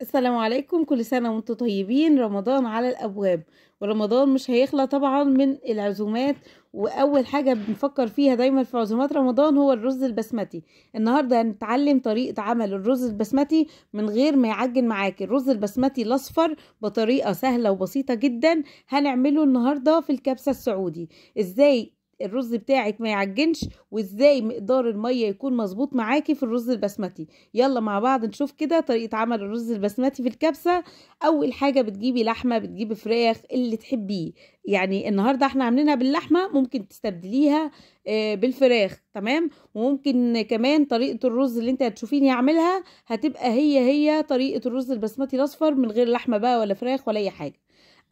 السلام عليكم كل سنة وانتم طيبين رمضان على الأبواب ورمضان مش هيخلى طبعا من العزومات وأول حاجة بنفكر فيها دايما في عزومات رمضان هو الرز البسمتي النهاردة هنتعلم طريقة عمل الرز البسمتي من غير ما يعجن معاك الرز البسمتي الأصفر بطريقة سهلة وبسيطة جدا هنعمله النهاردة في الكبسة السعودي ازاي الرز بتاعك ما يعجنش وازاي مقدار الميه يكون مظبوط معاكي في الرز البسمتي يلا مع بعض نشوف كده طريقه عمل الرز البسمتي في الكبسه اول حاجه بتجيبي لحمه بتجيبي فراخ اللي تحبيه يعني النهارده احنا عاملينها باللحمه ممكن تستبدليها آه، بالفراخ تمام وممكن كمان طريقه الرز اللي انت هتشوفيني اعملها هتبقى هي هي طريقه الرز البسمتي الاصفر من غير لحمه بقى ولا فراخ ولا اي حاجه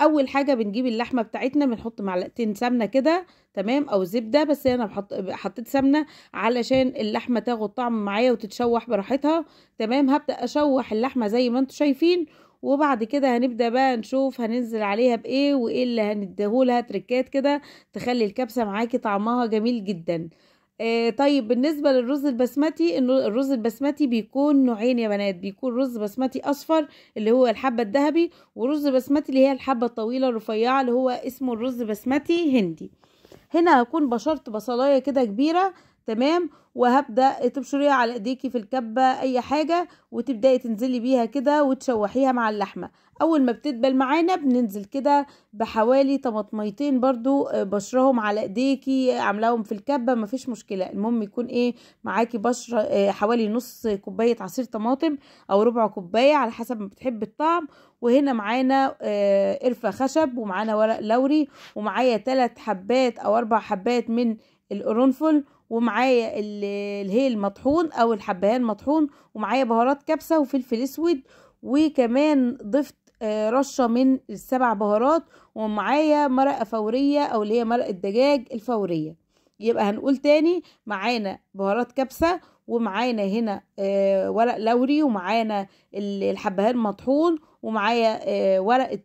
اول حاجه بنجيب اللحمه بتاعتنا بنحط معلقتين سمنه كده تمام او زبده بس انا بحط حطيت سمنه علشان اللحمه تاخد طعم معايا وتتشوح براحتها تمام هبدا اشوح اللحمه زي ما انتم شايفين وبعد كده هنبدا بقى نشوف هننزل عليها بايه وايه اللي هنديهولها تركات كده تخلي الكبسه معاكي طعمها جميل جدا آه طيب بالنسبة للرز البسمتي الرز البسمتي بيكون نوعين يا بنات بيكون رز بسمتي أصفر اللي هو الحبة الذهبي ورز بسمتي اللي هي الحبة الطويلة الرفيعة اللي هو اسمه الرز بسمتي هندي هنا هكون بشرت بصلاية كده كبيرة تمام وهبدا تبشريها على ايديكي في الكبه اي حاجه وتبداي تنزلي بيها كده وتشوحيها مع اللحمه اول ما بتدبل معانا بننزل كده بحوالي طماطميتين برضو آه، بشرهم على ايديكي عاملاهم في الكبه مفيش مشكله المهم يكون ايه معاكي بشره آه، حوالي نص كوبايه عصير طماطم او ربع كوبايه على حسب ما بتحبي الطعم وهنا معانا آه، قرفه خشب ومعانا ورق لوري ومعايا ثلاث حبات او اربع حبات من القرنفل ومعايا الهيل مطحون او الحبهان مطحون ومعايا بهارات كبسه وفلفل اسود وكمان ضفت آه، رشه من السبع بهارات ومعايا مرقه فوريه او اللي هي مرقه دجاج الفوريه يبقى هنقول تاني معانا بهارات كبسه ومعانا هنا آه، ورق لوري ومعانا الحبهان مطحون ومعايا آه، ورقه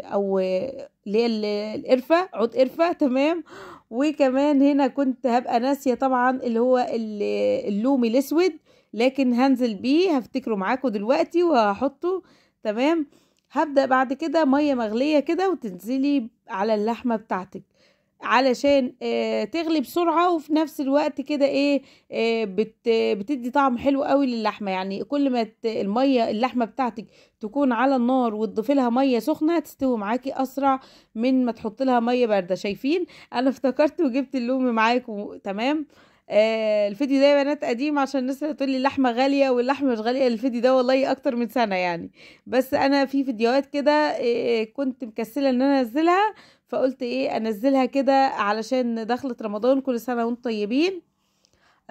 او اللي هي القرفه عود قرفه تمام وكمان هنا كنت هبقى ناسيه طبعا اللي هو اللومي الاسود لكن هنزل بيه هفتكره معاكم دلوقتي وهحطه تمام هبدا بعد كده ميه مغليه كده وتنزلي على اللحمه بتاعتك علشان آه، تغلي بسرعة وفي نفس الوقت كده ايه آه، بتدي طعم حلو قوي للحمة يعني كل ما المية اللحمة بتاعتك تكون على النار وتضيف لها مية سخنة تستوي معاكي اسرع من ما تحط لها مية باردة شايفين انا افتكرت وجبت اللوم معاكم تمام آه الفيديو ده يا بنات قديم عشان الناس تقول لي اللحمه غاليه واللحمه مش غاليه الفيديو ده والله اكتر من سنه يعني بس انا في فيديوهات كده آه كنت مكسله ان انا انزلها فقلت ايه انزلها كده علشان دخلت رمضان كل سنه وانتم طيبين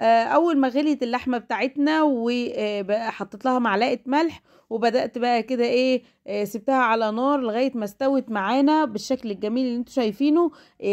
آه، اول ما غليت اللحمه بتاعتنا وحطيت آه، لها معلقه ملح وبدات بقى كده ايه آه، سبتها على نار لغايه ما استوت معانا بالشكل الجميل اللي انتوا شايفينه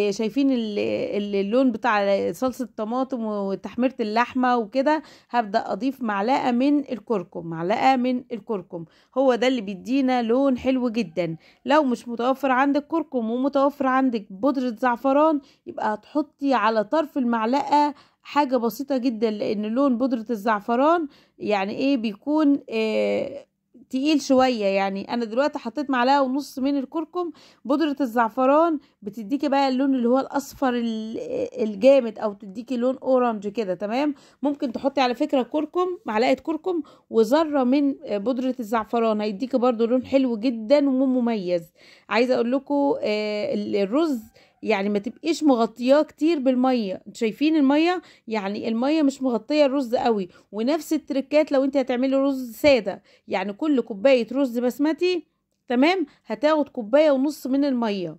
شايفين اللون بتاع صلصه الطماطم وتحميره اللحمه وكده هبدا اضيف معلقه من الكركم معلقه من الكركم هو ده اللي بيدينا لون حلو جدا لو مش متوفر عندك كركم ومتوفر عندك بودره زعفران يبقى هتحطي على طرف المعلقه حاجة بسيطة جدا لأن لون بودرة الزعفران يعني ايه بيكون إيه تقيل شويه يعني انا دلوقتي حطيت معلقه ونص من الكركم بودره الزعفران بتديكي بقى اللون اللي هو الاصفر آه، الجامد او تديكي لون اورانج كده تمام ممكن تحطي على فكره كركم معلقه كركم وذره من آه، بودره الزعفران هيديكي برضو لون حلو جدا ومميز عايزه اقول لكم آه، الرز يعني ما تبقيش مغطياه كتير بالميه انتوا شايفين الميه يعني الميه مش مغطيه الرز قوي ونفس التركات لو انت هتعملي رز ساده يعني كل كوبايه رز بسمتي تمام هتاخد كوبايه ونص من الميه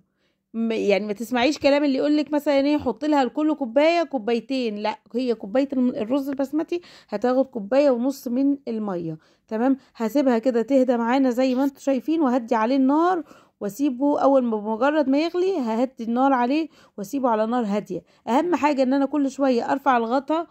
يعني ما تسمعيش كلام اللي يقولك مثلا ايه حط لها لكل كوبايه كوبايتين لا هي كوبايه الرز البسمتي هتاخد كوبايه ونص من الميه تمام هسيبها كده تهدى معانا زي ما انتم شايفين وهدي عليه النار واسيبه اول ما بمجرد ما يغلي ههدي النار عليه واسيبه على نار هاديه اهم حاجه ان انا كل شويه ارفع الغطا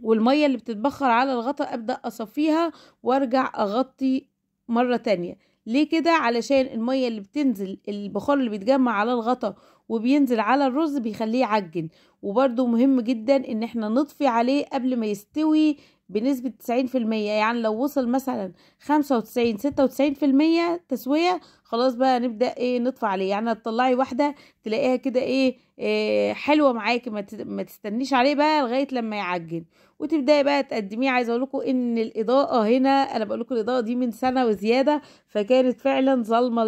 والميه اللي بتتبخر على الغطا ابدا اصفيها وارجع اغطي مره تانية ليه كده علشان الميه اللي بتنزل البخار اللي بيتجمع على الغطا وبينزل على الرز بيخليه يعجن وبرده مهم جدا ان احنا نطفي عليه قبل ما يستوي بنسبة تسعين في المية يعني لو وصل مثلا خمسة وتسعين ستة وتسعين في المية تسوية خلاص بقى نبدأ ايه نطفي عليه يعني هتطلعي واحدة تلاقيها كده ايه, إيه حلوة معاكي ما تستنيش عليه بقى لغاية لما يعجن وتبدأي بقى تقدميه عايزة اقول لكم ان الاضاءة هنا انا بقول لكم الاضاءة دي من سنة وزيادة فكانت فعلا ظلمة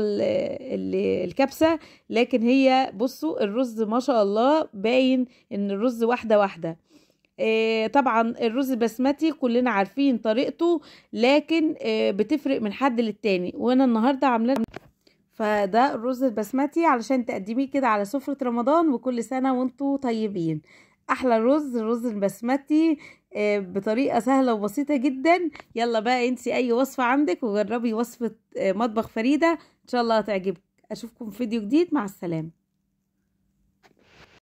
الكبسة لكن هي بصوا الرز ما شاء الله باين ان الرز واحدة واحدة آه، طبعا الرز البسمتي كلنا عارفين طريقته لكن آه، بتفرق من حد للتاني وانا النهاردة عاملة فده الرز البسمتي علشان تقدميه كده على سفرة رمضان وكل سنة وانتوا طيبين احلى رز الرز البسمتي آه، بطريقه سهله وبسيطه جدا يلا بقى انسي اي وصفه عندك وجربي وصفه آه، مطبخ فريده ان شاء الله هتعجبك اشوفكم في فيديو جديد مع السلامه